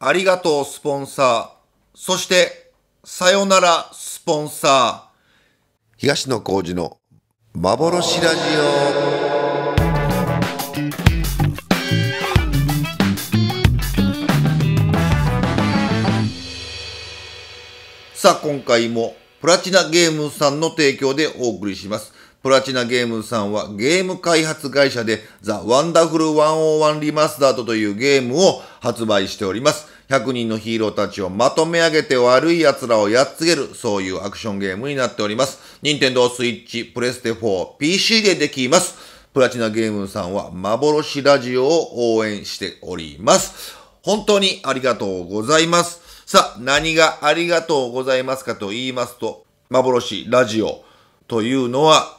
ありがとうスポンサー、そしてさよならスポンサー、東野幸治の幻ラジオ。さあ、今回もプラチナゲームさんの提供でお送りします。プラチナゲームズさんはゲーム開発会社でザ・ワンダフル101リマスタードというゲームを発売しております。100人のヒーローたちをまとめ上げて悪い奴らをやっつける、そういうアクションゲームになっております。任天堂 switch プレステ4、PC でできます。プラチナゲームさんは幻ラジオを応援しております。本当にありがとうございます。さあ、何がありがとうございますかと言いますと、幻ラジオというのは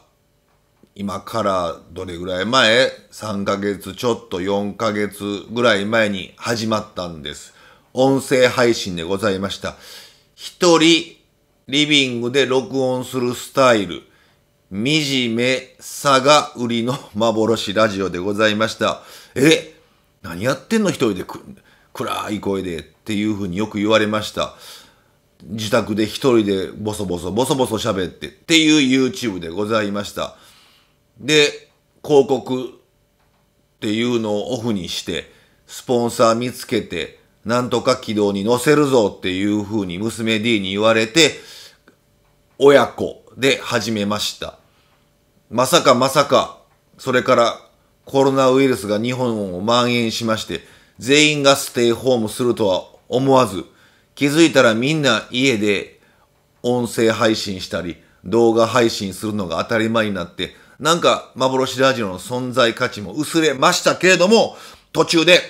今からどれぐらい前 ?3 ヶ月ちょっと4ヶ月ぐらい前に始まったんです。音声配信でございました。一人リビングで録音するスタイル。惨めさが売りの幻ラジオでございました。え何やってんの一人で暗い声でっていうふうによく言われました。自宅で一人でボソボソボソボソ喋ってっていう YouTube でございました。で、広告っていうのをオフにして、スポンサー見つけて、なんとか軌道に乗せるぞっていう風に娘 D に言われて、親子で始めました。まさかまさか、それからコロナウイルスが日本を蔓延しまして、全員がステイホームするとは思わず、気づいたらみんな家で音声配信したり、動画配信するのが当たり前になって、なんか幻ラジオの存在価値も薄れましたけれども、途中で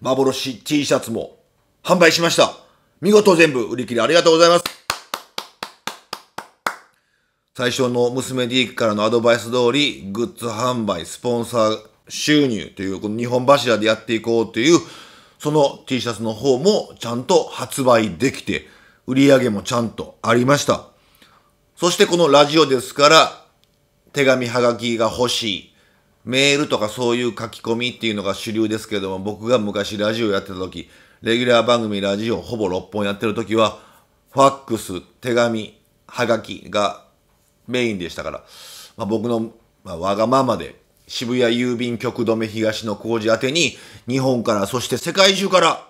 幻 T シャツも販売しました。見事全部売り切りありがとうございます。最初の娘 D からのアドバイス通り、グッズ販売、スポンサー収入という、この日本柱でやっていこうという、その T シャツの方もちゃんと発売できて、売り上げもちゃんとありました。そしてこのラジオですから、手紙はがきが欲しい。メールとかそういう書き込みっていうのが主流ですけれども、僕が昔ラジオやってた時、レギュラー番組ラジオほぼ6本やってる時は、ファックス、手紙、はがきがメインでしたから、まあ、僕の、まあ、わがままで渋谷郵便局止め東の工事宛てに日本からそして世界中から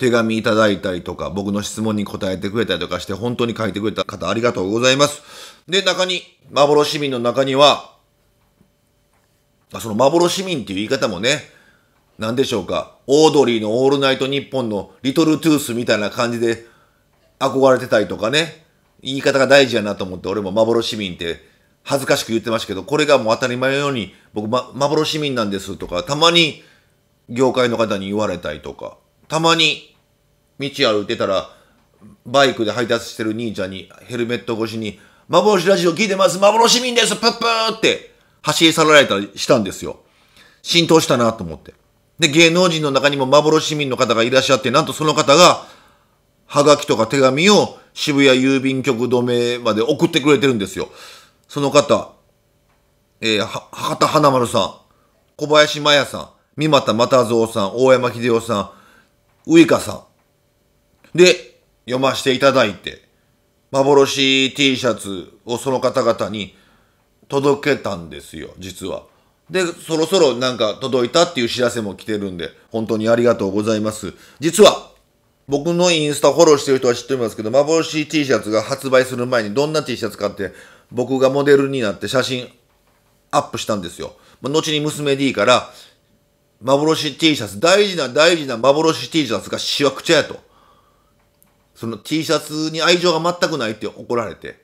手紙いただいたりとか、僕の質問に答えてくれたりとかして、本当に書いてくれた方ありがとうございます。で、中に、幻市民の中には、その幻市民っていう言い方もね、何でしょうか、オードリーのオールナイトニッポンのリトルトゥースみたいな感じで憧れてたりとかね、言い方が大事やなと思って、俺も幻市民って恥ずかしく言ってましたけど、これがもう当たり前のように、僕、ま、幻市民なんですとか、たまに業界の方に言われたりとか、たまに道歩いてたら、バイクで配達してる兄ちゃんに、ヘルメット越しに、幻ラジオ聞いてます幻民ですプップーって走り去られたりしたんですよ。浸透したなと思って。で、芸能人の中にも幻民の方がいらっしゃって、なんとその方が、はがきとか手紙を渋谷郵便局止めまで送ってくれてるんですよ。その方、えー、博多花丸さん、小林麻也さん、三股又蔵さん、大山秀夫さん、ウイカさん、で、読ませていただいて、幻 T シャツをその方々に届けたんですよ、実は。で、そろそろなんか届いたっていう知らせも来てるんで、本当にありがとうございます。実は、僕のインスタフォローしてる人は知ってますけど、幻 T シャツが発売する前にどんな T シャツかって、僕がモデルになって写真アップしたんですよ。後に娘 D から、幻 T シャツ、大事な大事な幻 T シャツがしわくちゃやと。その T シャツに愛情が全くないって怒られて、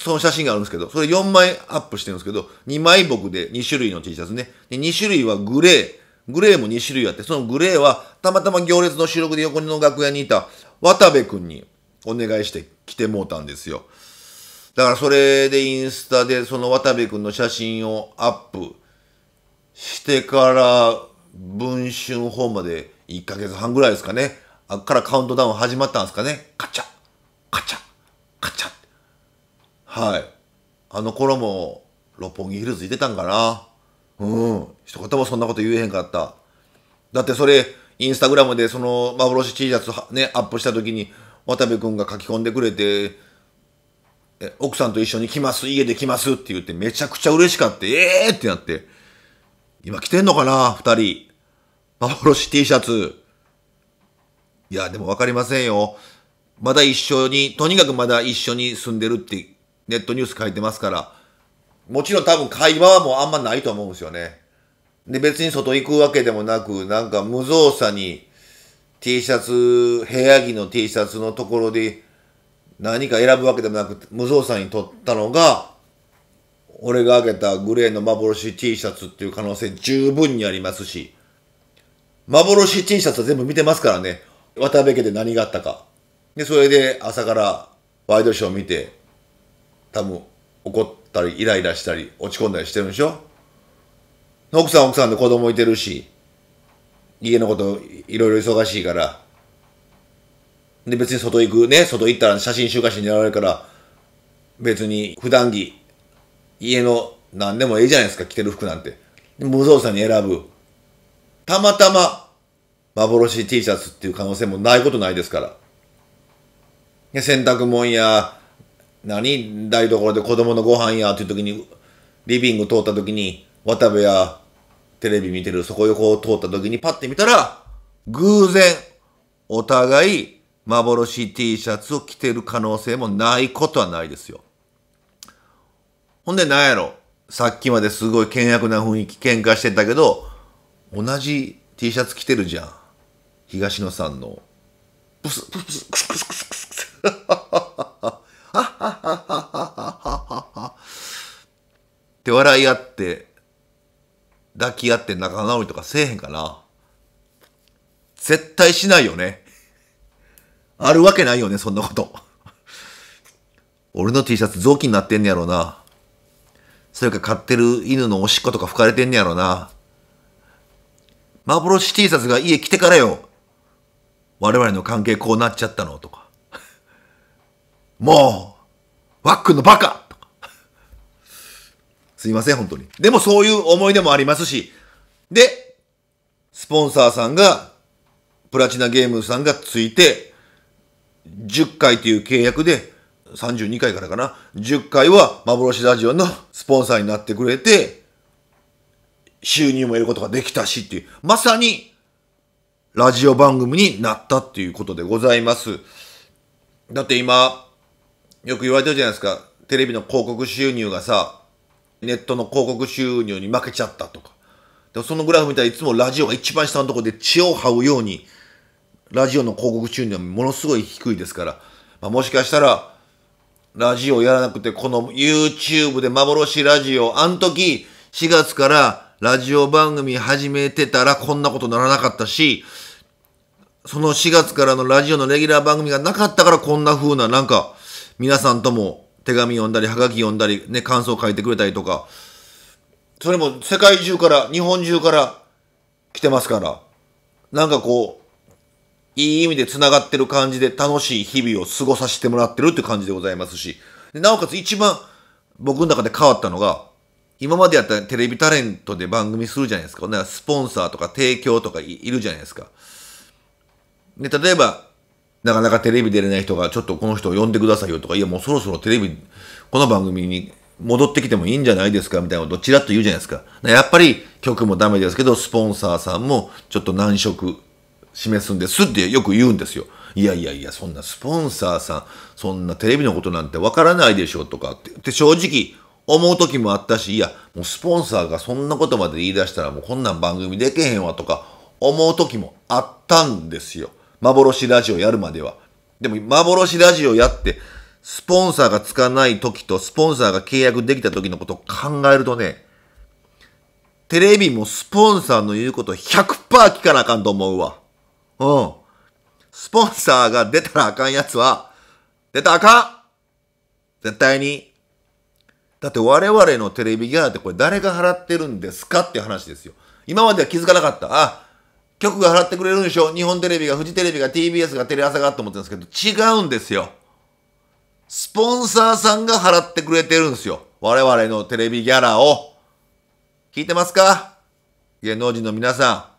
その写真があるんですけど、それ4枚アップしてるんですけど、2枚僕で2種類の T シャツね。で2種類はグレー、グレーも2種類あって、そのグレーはたまたま行列の収録で横の楽屋にいた渡部君にお願いして来てもうたんですよ。だからそれでインスタでその渡部君の写真をアップしてから、文春法まで1ヶ月半ぐらいですかね。あからカウントダウン始まったんですかね。カチャ、カチャ、カチャ。はい。あの頃も六本木ヒルズってたんかな。うん。一言もそんなこと言えへんかった。だってそれ、インスタグラムでその幻 T シャツね、アップした時に渡部君が書き込んでくれて、え奥さんと一緒に来ます、家で来ますって言ってめちゃくちゃ嬉しかった。ええー、ってなって。今着てんのかな二人。幻 T シャツ。いや、でもわかりませんよ。まだ一緒に、とにかくまだ一緒に住んでるってネットニュース書いてますから、もちろん多分会話はもうあんまないと思うんですよね。で、別に外行くわけでもなく、なんか無造作に T シャツ、部屋着の T シャツのところで何か選ぶわけでもなく、無造作に撮ったのが、俺が開けたグレーの幻 T シャツっていう可能性十分にありますし、幻 T シャツは全部見てますからね。渡辺家で何があったか。で、それで朝からワイドショー見て、多分怒ったりイライラしたり落ち込んだりしてるんでしょ奥さん奥さんで子供いてるし、家のこといろいろ忙しいから。で、別に外行くね、外行ったら写真週刊誌にやられるから、別に普段着、家の何でもええじゃないですか、着てる服なんて。無造作に選ぶ。たまたま幻 T シャツっていう可能性もないことないですから。で洗濯物や、何台所で子供のご飯やっていう時に、リビング通った時に、渡部やテレビ見てるそこ横を通った時にパッて見たら、偶然、お互い幻 T シャツを着てる可能性もないことはないですよ。ほんで何やろさっきまですごい険悪な雰囲気喧嘩してたけど、同じ T シャツ着てるじゃん。東野さんの、ブス、ブス、クスクスクスクスクス、って笑い合って、抱き合って仲直りとかせえへんかな。絶対しないよね。あるわけないよね、そんなこと。俺の T シャツ雑巾になってんねやろな。それか飼ってる犬のおしっことか吹かれてんねやろな。幻 T シャツが家来てからよ。我々の関係こうなっちゃったのとか、もう、ワックンのバカとか、すいません、本当に。でもそういう思い出もありますし、で、スポンサーさんが、プラチナゲームさんがついて、10回という契約で、32回からかな、10回は幻ラジオのスポンサーになってくれて、収入も得ることができたしっていう、まさにラジオ番組になったっていうことでございます。だって今、よく言われてるじゃないですか。テレビの広告収入がさ、ネットの広告収入に負けちゃったとか。でもそのグラフ見たらいつもラジオが一番下のところで血を這うように、ラジオの広告収入はものすごい低いですから、まあ、もしかしたら、ラジオやらなくて、この YouTube で幻ラジオ、あの時、4月からラジオ番組始めてたらこんなことならなかったし、その4月からのラジオのレギュラー番組がなかったからこんな風ななんか皆さんとも手紙読んだり、はがき読んだり、ね、感想書いてくれたりとか、それも世界中から、日本中から来てますから、なんかこう、いい意味で繋がってる感じで楽しい日々を過ごさせてもらってるって感じでございますし、なおかつ一番僕の中で変わったのが、今までやったテレビタレントで番組するじゃないですか。スポンサーとか提供とかいるじゃないですか。で、例えば、なかなかテレビ出れない人が、ちょっとこの人を呼んでくださいよとか、いや、もうそろそろテレビ、この番組に戻ってきてもいいんじゃないですかみたいなことをちらっと言うじゃないですか。やっぱり曲もダメですけど、スポンサーさんもちょっと難色示すんですってよく言うんですよ。いやいやいや、そんなスポンサーさん、そんなテレビのことなんてわからないでしょとかって正直思う時もあったし、いや、もうスポンサーがそんなことまで言い出したらもうこんなん番組でけへんわとか思う時もあったんですよ。幻ラジオやるまでは。でも、幻ラジオやって、スポンサーがつかない時と、スポンサーが契約できた時のことを考えるとね、テレビもスポンサーの言うこと100%聞かなあかんと思うわ。うん。スポンサーが出たらあかんやつは、出たらあかん絶対に。だって我々のテレビギャラってこれ誰が払ってるんですかって話ですよ。今までは気づかなかった。あ、局が払ってくれるんでしょ日本テレビが、フジテレビが、TBS が、テレ朝がと思ってるんですけど、違うんですよ。スポンサーさんが払ってくれてるんですよ。我々のテレビギャラを。聞いてますか芸能人の皆さ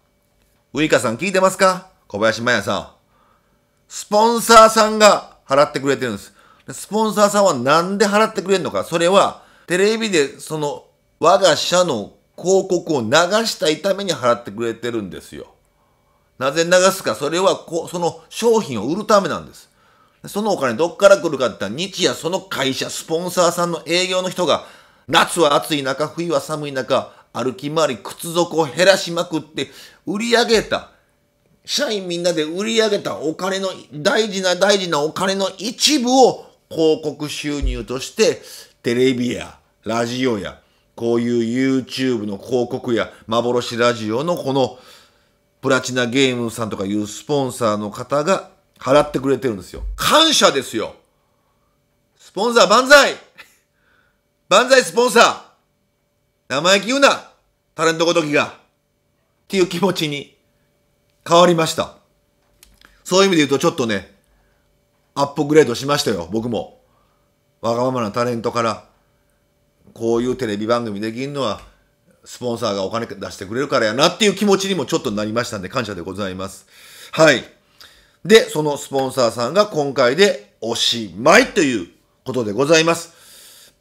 ん。ウイカさん聞いてますか小林麻也さん。スポンサーさんが払ってくれてるんです。スポンサーさんはなんで払ってくれるのか。それは、テレビでその我が社の広告を流したいために払ってくれてるんですよ。なぜ流すか、それはこその商品を売るためなんです。そのお金どっから来るかって言ったら日夜その会社、スポンサーさんの営業の人が夏は暑い中、冬は寒い中、歩き回り、靴底を減らしまくって売り上げた。社員みんなで売り上げたお金の、大事な大事なお金の一部を広告収入としてテレビやラジオやこういう YouTube の広告や幻ラジオのこのプラチナゲームさんとかいうスポンサーの方が払ってくれてるんですよ。感謝ですよスポンサー万歳万歳スポンサー生意気言うなタレントごときがっていう気持ちに変わりました。そういう意味で言うとちょっとね、アップグレードしましたよ、僕も。わがままなタレントから、こういうテレビ番組できんのはスポンサーがお金出してくれるからやなっていう気持ちにもちょっとなりましたんで、感謝でございます。はい。で、そのスポンサーさんが今回でおしまいということでございます。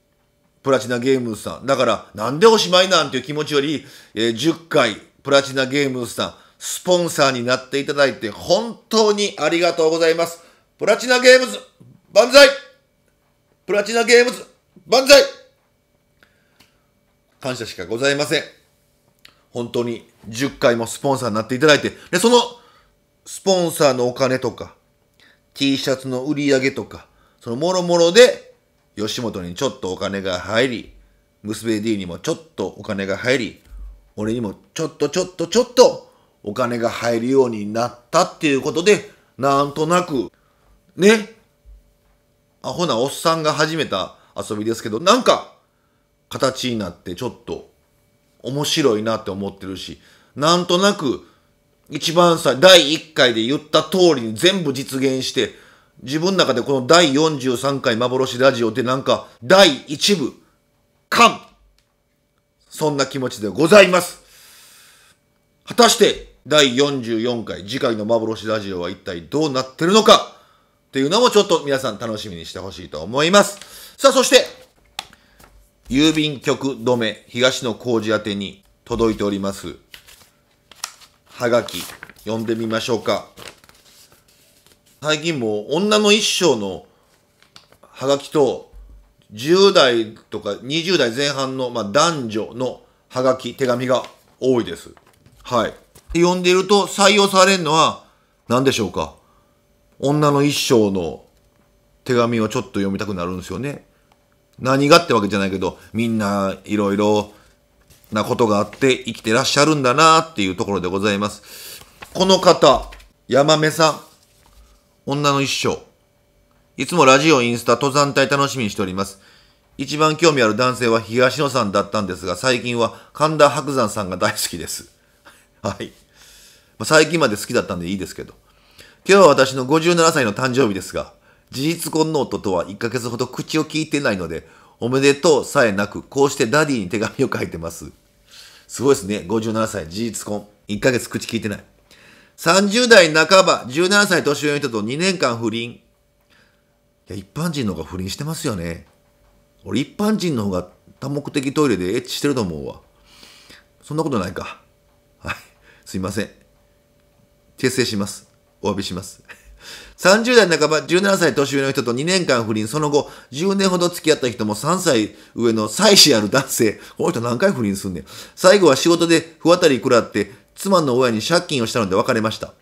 プラチナゲームズさん。だから、なんでおしまいなんていう気持ちより、えー、10回プラチナゲームズさん、スポンサーになっていただいて、本当にありがとうございます。プラチナゲームズ、万歳プラチナゲームズ、万歳感謝しかございません。本当に10回もスポンサーになっていただいて、で、そのスポンサーのお金とか、T シャツの売り上げとか、そのもろもろで、吉本にちょっとお金が入り、娘 D にもちょっとお金が入り、俺にもちょっとちょっとちょっとお金が入るようになったっていうことで、なんとなく、ね、アホなおっさんが始めた遊びですけど、なんか、形になってちょっと面白いなって思ってるし、なんとなく一番さ、第1回で言った通りに全部実現して、自分の中でこの第43回幻ラジオってなんか第1部、感そんな気持ちでございます。果たして第44回次回の幻ラジオは一体どうなってるのかっていうのもちょっと皆さん楽しみにしてほしいと思います。さあそして郵便局止め東の工事宛てに届いております。はがき、読んでみましょうか。最近も女の一生のはがきと、10代とか20代前半の、まあ、男女のはがき、手紙が多いです。はい。読んでいると採用されるのは何でしょうか女の一生の手紙をちょっと読みたくなるんですよね。何がってわけじゃないけど、みんないろいろなことがあって生きてらっしゃるんだなっていうところでございます。この方、ヤマメさん、女の一生。いつもラジオ、インスタ、登山隊楽しみにしております。一番興味ある男性は東野さんだったんですが、最近は神田伯山さんが大好きです。はい。まあ、最近まで好きだったんでいいですけど。今日は私の57歳の誕生日ですが、事実婚ノートとは1ヶ月ほど口を聞いてないので、おめでとうさえなく、こうしてダディに手紙を書いてます。すごいですね。57歳、事実婚。1ヶ月口聞いてない。30代半ば、17歳年上の人と2年間不倫。いや、一般人の方が不倫してますよね。俺、一般人の方が多目的トイレでエッチしてると思うわ。そんなことないか。はい。すいません。訂正します。お詫びします。30代半ば、17歳年上の人と2年間不倫、その後、10年ほど付き合った人も3歳上の妻子ある男性。この人何回不倫すんねん。最後は仕事で不渡り食らって、妻の親に借金をしたので別れました。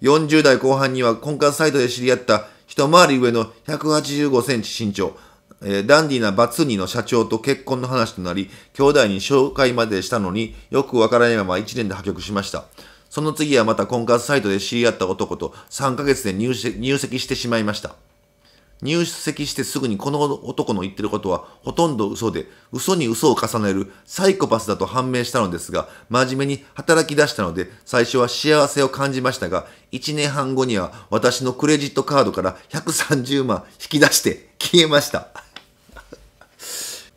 40代後半には婚活サイトで知り合った一回り上の185センチ身長、えー、ダンディなバツニの社長と結婚の話となり、兄弟に紹介までしたのによくわからないまま1年で破局しました。その次はまた婚活サイトで知り合った男と3ヶ月で入籍してしまいました。入籍してすぐにこの男の言ってることはほとんど嘘で、嘘に嘘を重ねるサイコパスだと判明したのですが、真面目に働き出したので、最初は幸せを感じましたが、1年半後には私のクレジットカードから130万引き出して消えました。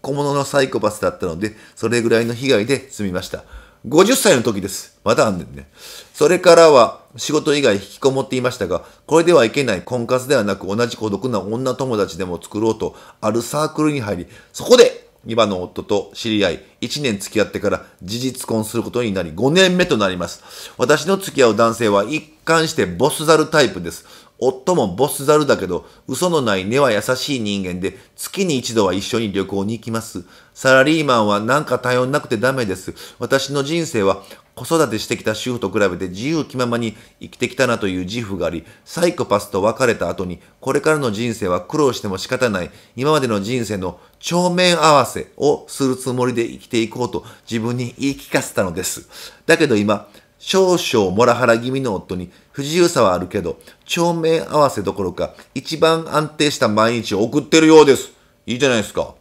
小物のサイコパスだったので、それぐらいの被害で済みました。50歳の時です。またあんねんね。それからは仕事以外引きこもっていましたが、これではいけない婚活ではなく同じ孤独な女友達でも作ろうと、あるサークルに入り、そこで今の夫と知り合い、1年付き合ってから事実婚することになり、5年目となります。私の付き合う男性は一貫してボスザルタイプです。夫もボスザルだけど、嘘のない根は優しい人間で、月に一度は一緒に旅行に行きます。サラリーマンはなんか頼んなくてダメです。私の人生は子育てしてきた主婦と比べて自由気ままに生きてきたなという自負があり、サイコパスと別れた後に、これからの人生は苦労しても仕方ない、今までの人生の帳面合わせをするつもりで生きていこうと自分に言い聞かせたのです。だけど今、少々モラハラ気味の夫に不自由さはあるけど、帳面合わせどころか、一番安定した毎日を送ってるようです。いいじゃないですか。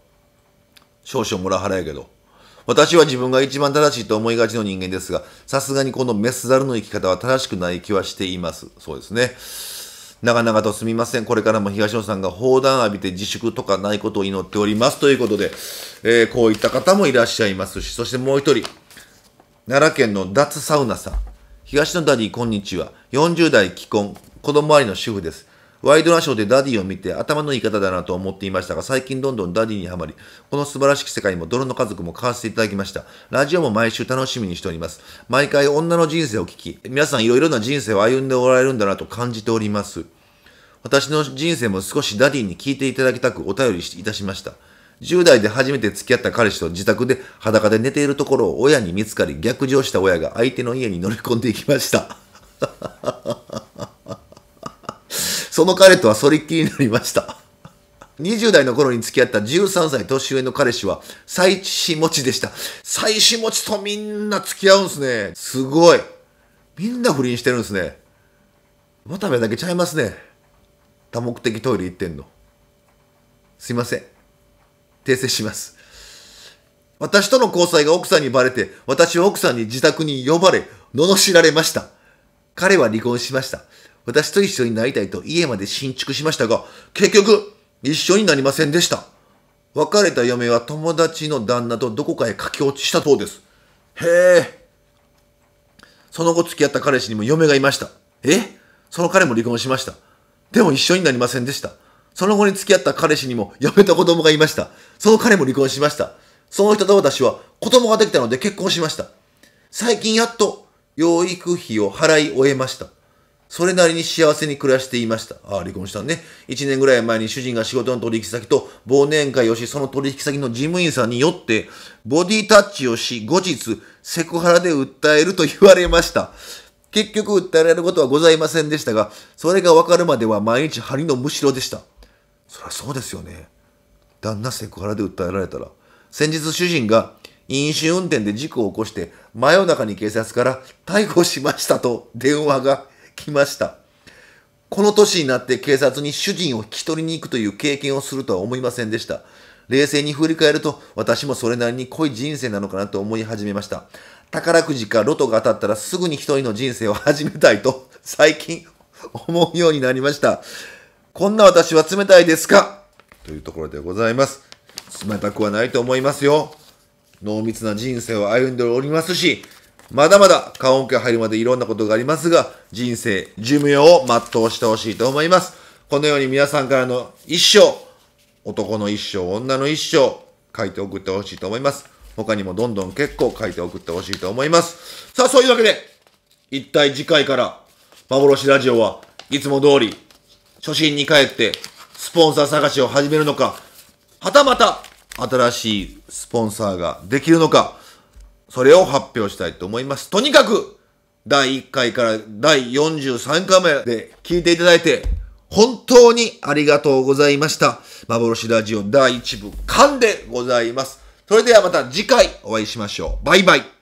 少々モラハラやけど。私は自分が一番正しいと思いがちの人間ですが、さすがにこのメス猿の生き方は正しくない気はしています。そうですね。長々とすみません。これからも東野さんが砲弾浴びて自粛とかないことを祈っております。ということで、えー、こういった方もいらっしゃいますし、そしてもう一人、奈良県の脱サウナさん。東のダディ、こんにちは。40代既婚、子供ありの主婦です。ワイドナショーでダディを見て頭のいい方だなと思っていましたが、最近どんどんダディにはまり、この素晴らしき世界も泥の家族も買わせていただきました。ラジオも毎週楽しみにしております。毎回女の人生を聞き、皆さんいろいろな人生を歩んでおられるんだなと感じております。私の人生も少しダディに聞いていただきたくお便りいたしました。10代で初めて付き合った彼氏と自宅で裸で寝ているところを親に見つかり逆上した親が相手の家に乗り込んでいきました。その彼とはそれっきりになりました。20代の頃に付き合った13歳年上の彼氏は、妻子持ちでした。妻子持ちとみんな付き合うんすね。すごい。みんな不倫してるんすね。また目だけちゃいますね。多目的トイレ行ってんの。すいません。訂正します。私との交際が奥さんにバレて、私は奥さんに自宅に呼ばれ、罵られました。彼は離婚しました。私と一緒になりたいと家まで新築しましたが、結局、一緒になりませんでした。別れた嫁は友達の旦那とどこかへ駆け落ちしたそうです。へえ。その後付き合った彼氏にも嫁がいました。えその彼も離婚しました。でも一緒になりませんでした。その後に付き合った彼氏にも辞めた子供がいました。その彼も離婚しました。その人と私は子供ができたので結婚しました。最近やっと養育費を払い終えました。それなりに幸せに暮らしていました。ああ、離婚したね。1年ぐらい前に主人が仕事の取引先と忘年会をし、その取引先の事務員さんによって、ボディタッチをし、後日、セクハラで訴えると言われました。結局、訴えられることはございませんでしたが、それがわかるまでは毎日針のむしろでした。そりゃそうですよね旦那セクハラで訴えられたら先日主人が飲酒運転で事故を起こして真夜中に警察から逮捕しましたと電話が来ましたこの年になって警察に主人を引き取りに行くという経験をするとは思いませんでした冷静に振り返ると私もそれなりに濃い人生なのかなと思い始めました宝くじかロトが当たったらすぐに一人の人生を始めたいと最近思うようになりましたこんな私は冷たいですかというところでございます。冷たくはないと思いますよ。濃密な人生を歩んでおりますし、まだまだ棺桶入るまでいろんなことがありますが、人生、寿命を全うしてほしいと思います。このように皆さんからの一生、男の一生、女の一生、書いて送ってほしいと思います。他にもどんどん結構書いて送ってほしいと思います。さあ、そういうわけで、一体次回から、幻ラジオはいつも通り初心に帰って、スポンサー探しを始めるのか、はたまた、新しいスポンサーができるのか、それを発表したいと思います。とにかく、第1回から第43回まで聞いていただいて、本当にありがとうございました。幻ラジオ第1部、缶でございます。それではまた次回お会いしましょう。バイバイ。